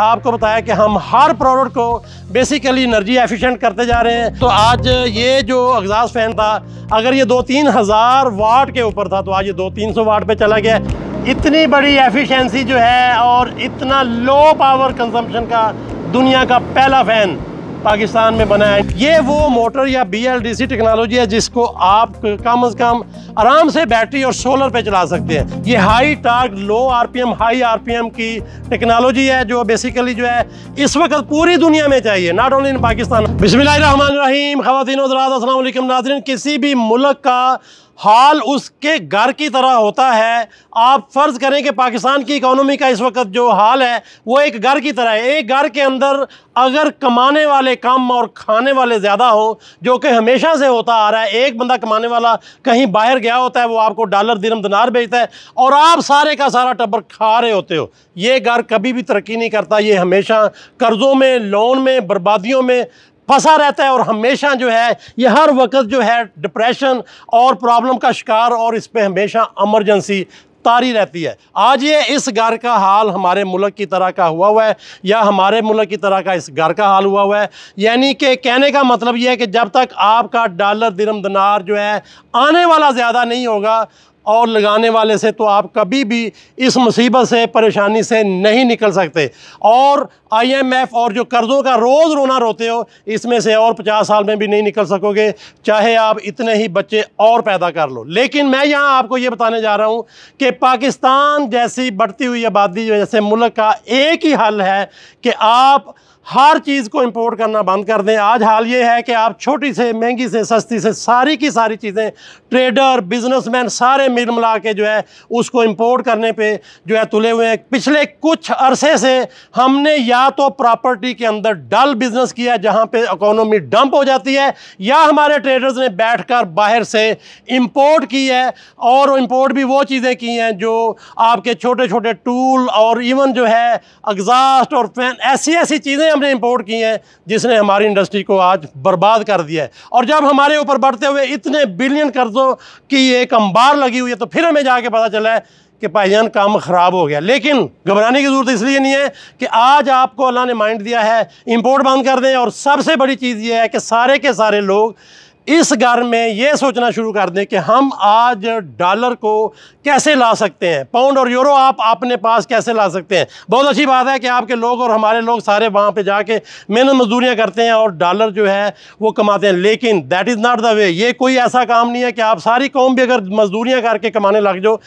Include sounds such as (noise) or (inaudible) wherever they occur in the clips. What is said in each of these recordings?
आपको बताया कि हम हर प्रोडक्ट को बेसिकली एनर्जी एफिशिएंट करते जा रहे हैं तो आज ये जो अगजाज फैन था अगर ये दो तीन हज़ार वाट के ऊपर था तो आज ये दो तीन सौ वाट पे चला गया इतनी बड़ी एफिशिएंसी जो है और इतना लो पावर कंजम्पशन का दुनिया का पहला फ़ैन पाकिस्तान में बनाया है ये वो मोटर या बीएलडीसी टेक्नोलॉजी है जिसको आप कम अज कम आराम से बैटरी और सोलर पे चला सकते हैं ये high torque low RPM high RPM की टेक्नोलॉजी है जो बेसिकली जो है इस वक्त पूरी दुनिया में चाहिए नॉट ओनली इन पाकिस्तान बिसमीम खातिन असलम नाजरन किसी भी मुल्क का हाल उसके घर की तरह होता है आप फ़र्ज़ करें कि पाकिस्तान की इकोनॉमी का इस वक्त जो हाल है वो एक घर की तरह है एक घर के अंदर अगर कमाने वाले कम और खाने वाले ज़्यादा हो जो कि हमेशा से होता आ रहा है एक बंदा कमाने वाला कहीं बाहर गया होता है वो आपको डॉलर दिनम दिनार बेचता है और आप सारे का सारा टब्बर खा रहे होते हो ये घर कभी भी तरक्की नहीं करता ये हमेशा कर्ज़ों में लोन में बर्बादियों में फंसा रहता है और हमेशा जो है ये हर वक्त जो है डिप्रेशन और प्रॉब्लम का शिकार और इस पर हमेशा एमरजेंसी तारी रहती है आज ये इस घर का हाल हमारे मुल्क की तरह का हुआ हुआ है या हमारे मुल्क की तरह का इस घर का हाल हुआ हुआ है यानी कि कहने का मतलब ये है कि जब तक आपका डॉलर दिनम दिनार जो है आने वाला ज़्यादा नहीं होगा और लगाने वाले से तो आप कभी भी इस मुसीबत से परेशानी से नहीं निकल सकते और आईएमएफ और जो कर्ज़ों का रोज़ रोना रोते हो इसमें से और 50 साल में भी नहीं निकल सकोगे चाहे आप इतने ही बच्चे और पैदा कर लो लेकिन मैं यहाँ आपको ये बताने जा रहा हूँ कि पाकिस्तान जैसी बढ़ती हुई आबादी जैसे मुल्क का एक ही हल है कि आप हर चीज़ को इंपोर्ट करना बंद कर दें आज हाल ये है कि आप छोटी से महंगी से सस्ती से सारी की सारी चीज़ें ट्रेडर बिजनेसमैन सारे मिल मिला के जो है उसको इंपोर्ट करने पे जो है तुले हुए हैं पिछले कुछ अरसे से हमने या तो प्रॉपर्टी के अंदर डल बिजनेस किया जहाँ पे इकोनॉमी डंप हो जाती है या हमारे ट्रेडर्स ने बैठ बाहर से इम्पोर्ट की है और इम्पोर्ट भी वो चीज़ें की हैं जो आपके छोटे छोटे टूल और इवन जो है एग्जास्ट और फैन ऐसी ऐसी चीज़ें हमने इम्पोर्ट किए हैं जिसने हमारी इंडस्ट्री को आज बर्बाद कर दिया है और जब हमारे ऊपर बढ़ते हुए इतने बिलियन कर्जों की एक अंबार लगी हुई है तो फिर हमें जाके पता चला है कि भाईजान काम ख़राब हो गया लेकिन घबराने की ज़रूरत इसलिए नहीं है कि आज आपको अल्लाह ने माइंड दिया है इंपोर्ट बंद कर दें और सबसे बड़ी चीज़ यह है कि सारे के सारे लोग इस घर में ये सोचना शुरू कर दें कि हम आज डॉलर को कैसे ला सकते हैं पाउंड और यूरो आप अपने पास कैसे ला सकते हैं बहुत अच्छी बात है कि आपके लोग और हमारे लोग सारे वहाँ पे जाके मेहनत मजदूरियाँ करते हैं और डॉलर जो है वो कमाते हैं लेकिन that is not the way ये कोई ऐसा काम नहीं है कि आप सारी कौम भी अगर मजदूरियाँ करके कमाने लग जाओ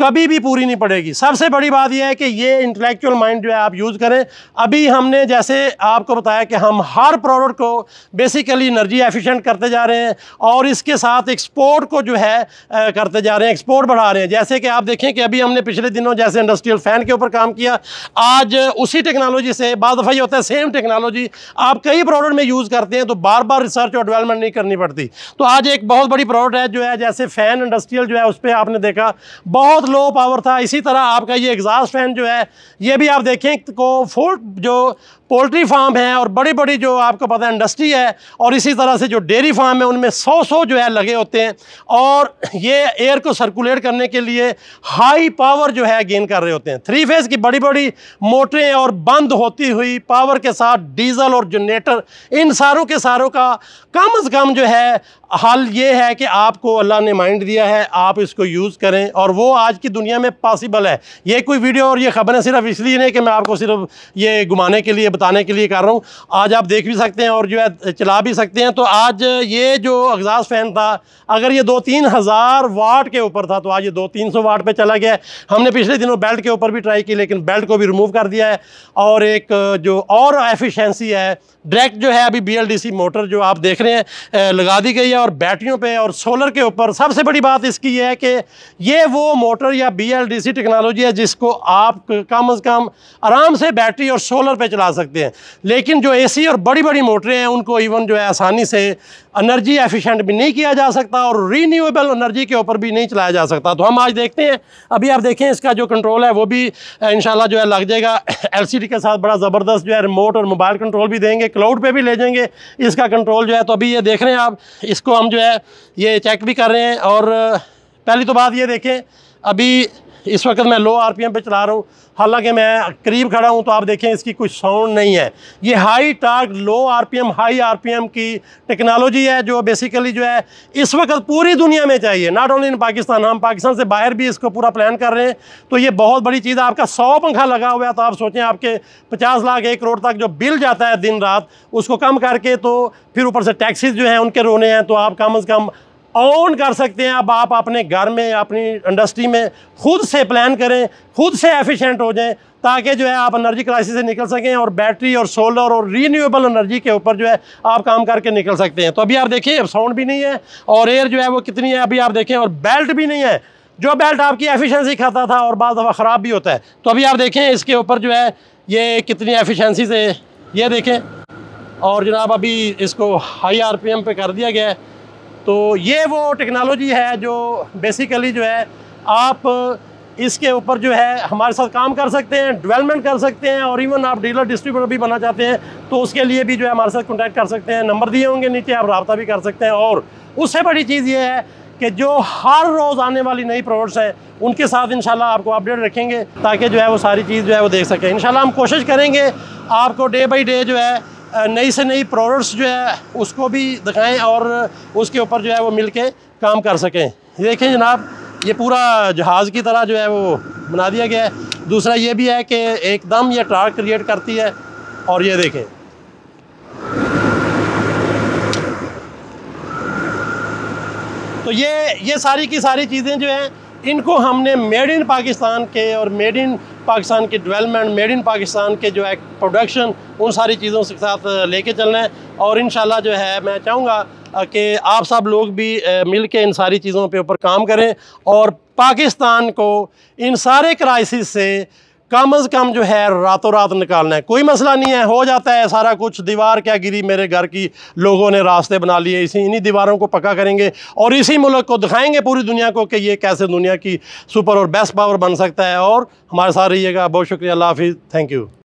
कभी भी पूरी नहीं पड़ेगी सबसे बड़ी बात यह है कि ये इंटेलेक्चुअल माइंड जो है आप यूज़ करें अभी हमने जैसे आपको बताया कि हम हर प्रोडक्ट को बेसिकली एनर्जी एफिशिएंट करते जा रहे हैं और इसके साथ एक्सपोर्ट को जो है आ, करते जा रहे हैं एक्सपोर्ट बढ़ा रहे हैं जैसे कि आप देखें कि अभी हमने पिछले दिनों जैसे इंडस्ट्रियल फ़ैन के ऊपर काम किया आज उसी टेक्नोलॉजी से बाद दफ़ा ये होता है सेम टेक्नोलॉजी आप कई प्रोडक्ट में यूज़ करते हैं तो बार बार रिसर्च और डेवलपमेंट नहीं करनी पड़ती तो आज एक बहुत बड़ी प्रोडक्ट है जो है जैसे फ़ैन इंडस्ट्रियल जो है उस पर आपने देखा बहुत लो पावर था इसी तरह आपका ये एग्जॉस्ट फैन जो है ये भी आप देखें को फोर्ट जो पोल्ट्री फार्म है और बड़ी बड़ी जो आपको पता है इंडस्ट्री है और इसी तरह से जो डेयरी फार्म है उनमें सौ सौ जो है लगे होते हैं और ये एयर को सर्कुलेट करने के लिए हाई पावर जो है गेन कर रहे होते हैं थ्री फेज़ की बड़ी बड़ी मोटरें और बंद होती हुई पावर के साथ डीजल और जनरेटर इन सारों के सारों का कम अज़ कम जो है हल ये है कि आपको अल्लाह ने माइंड दिया है आप इसको यूज़ करें और वो आज आज की दुनिया में पॉसिबल है ये कोई वीडियो और ये खबरें सिर्फ इसलिए नहीं कि मैं आपको सिर्फ ये घुमाने के लिए बताने के लिए कर रहा हूँ आज आप देख भी सकते हैं और जो है चला भी सकते हैं तो आज ये जो अगजाज फैन था अगर ये दो तीन हज़ार वाट के ऊपर था तो आज ये दो तीन सौ वाट पर चला गया हमने पिछले दिनों बेल्ट के ऊपर भी ट्राई की लेकिन बेल्ट को भी रिमूव कर दिया है और एक जो और एफिशेंसी है डायरेक्ट जो है अभी सी मोटर जो आप देख रहे हैं लगा दी गई है और बैटरियों पर और सोलर के ऊपर सबसे बड़ी बात इसकी है कि ये वो मोटर इन्वर्टर या बीएलडीसी टेक्नोलॉजी है जिसको आप कम अज़ कम आराम से बैटरी और सोलर पे चला सकते हैं लेकिन जो एसी और बड़ी बड़ी मोटरें हैं उनको इवन जो है आसानी से एनर्जी एफिशिएंट भी नहीं किया जा सकता और रीन्यूएबल एनर्जी के ऊपर भी नहीं चलाया जा सकता तो हम आज देखते हैं अभी आप देखें इसका जो कंट्रोल है वो भी इन जो है लग जाएगा एल (coughs) के साथ बड़ा ज़बरदस्त जो है रिमोट और मोबाइल कंट्रोल भी देंगे क्लाउड पर भी ले जाएंगे इसका कंट्रोल जो है तो अभी ये देख रहे हैं आप इसको हम जो है ये चेक भी कर रहे हैं और पहली तो बात ये देखें अभी इस वक्त मैं लो आरपीएम पे चला रहा हूँ हालांकि मैं करीब खड़ा हूँ तो आप देखें इसकी कोई साउंड नहीं है ये high torque low RPM high RPM की टेक्नोलॉजी है जो बेसिकली जो है इस वक्त पूरी दुनिया में चाहिए नॉट ओनली इन पाकिस्तान हम पाकिस्तान से बाहर भी इसको पूरा प्लान कर रहे हैं तो ये बहुत बड़ी चीज़ है आपका सौ पंखा लगा हुआ है तो आप सोचें आपके पचास लाख एक करोड़ तक जो बिल जाता है दिन रात उसको कम करके तो फिर ऊपर से टैक्सीज जो हैं उनके रोने हैं तो आप कम अज़ कम ऑन कर सकते हैं अब आप अपने घर में अपनी इंडस्ट्री में खुद से प्लान करें खुद से एफिशिएंट हो जाएं ताकि जो है आप एनर्जी क्राइसिस से निकल सकें और बैटरी और सोलर और रीन्यूएबल एनर्जी के ऊपर जो है आप काम करके निकल सकते हैं तो अभी आप देखिए अब साउंड भी नहीं है और एयर जो है वो कितनी है अभी आप देखें और बेल्ट भी नहीं है जो बेल्ट आपकी एफिशेंसी खाता था और बाद दफ़ा ख़राब भी होता है तो अभी आप देखें इसके ऊपर जो है ये कितनी एफिशेंसी से ये देखें और जनाब अभी इसको हाई आर पे कर दिया गया है तो ये वो टेक्नोलॉजी है जो बेसिकली जो है आप इसके ऊपर जो है हमारे साथ काम कर सकते हैं डेवलपमेंट कर सकते हैं और इवन आप डीलर डिस्ट्रीब्यूटर भी बना चाहते हैं तो उसके लिए भी जो है हमारे साथ कॉन्टैक्ट कर सकते हैं नंबर दिए होंगे नीचे आप रबता भी कर सकते हैं और उससे बड़ी चीज़ ये है कि जो हर रोज़ आने वाली नई प्रोडक्ट्स हैं उनके साथ इन आपको अपडेट रखेंगे ताकि जो है वो सारी चीज़ जो है वो देख सकें इन हम कोशिश करेंगे आपको डे बाई डे जो है नई से नई प्रोडक्ट्स जो है उसको भी दिखाएं और उसके ऊपर जो है वो मिल के काम कर सकें देखें जनाब ये पूरा जहाज़ की तरह जो है वो बना दिया गया है दूसरा ये भी है कि एकदम ये ट्रार क्रिएट करती है और ये देखें तो ये ये सारी की सारी चीज़ें जो हैं इनको हमने मेड इन पाकिस्तान के और मेड इन पाकिस्तान के डेवलपमेंट मेड इन पाकिस्तान के जो है प्रोडक्शन उन सारी चीज़ों के साथ लेके चलना है और इन जो है मैं चाहूँगा कि आप सब लोग भी मिल के इन सारी चीज़ों के ऊपर काम करें और पाकिस्तान को इन सारे क्राइसिस से कम अज़ कम जो है रातों रात निकालना है कोई मसला नहीं है हो जाता है सारा कुछ दीवार क्या गिरी मेरे घर की लोगों ने रास्ते बना लिए इसी इन्हीं दीवारों को पक्का करेंगे और इसी मुल्क को दिखाएंगे पूरी दुनिया को कि ये कैसे दुनिया की सुपर और बेस्ट पावर बन सकता है और हमारे साथ रहिएगा बहुत शुक्रिया अल्लाह हाफिज़ थैंक यू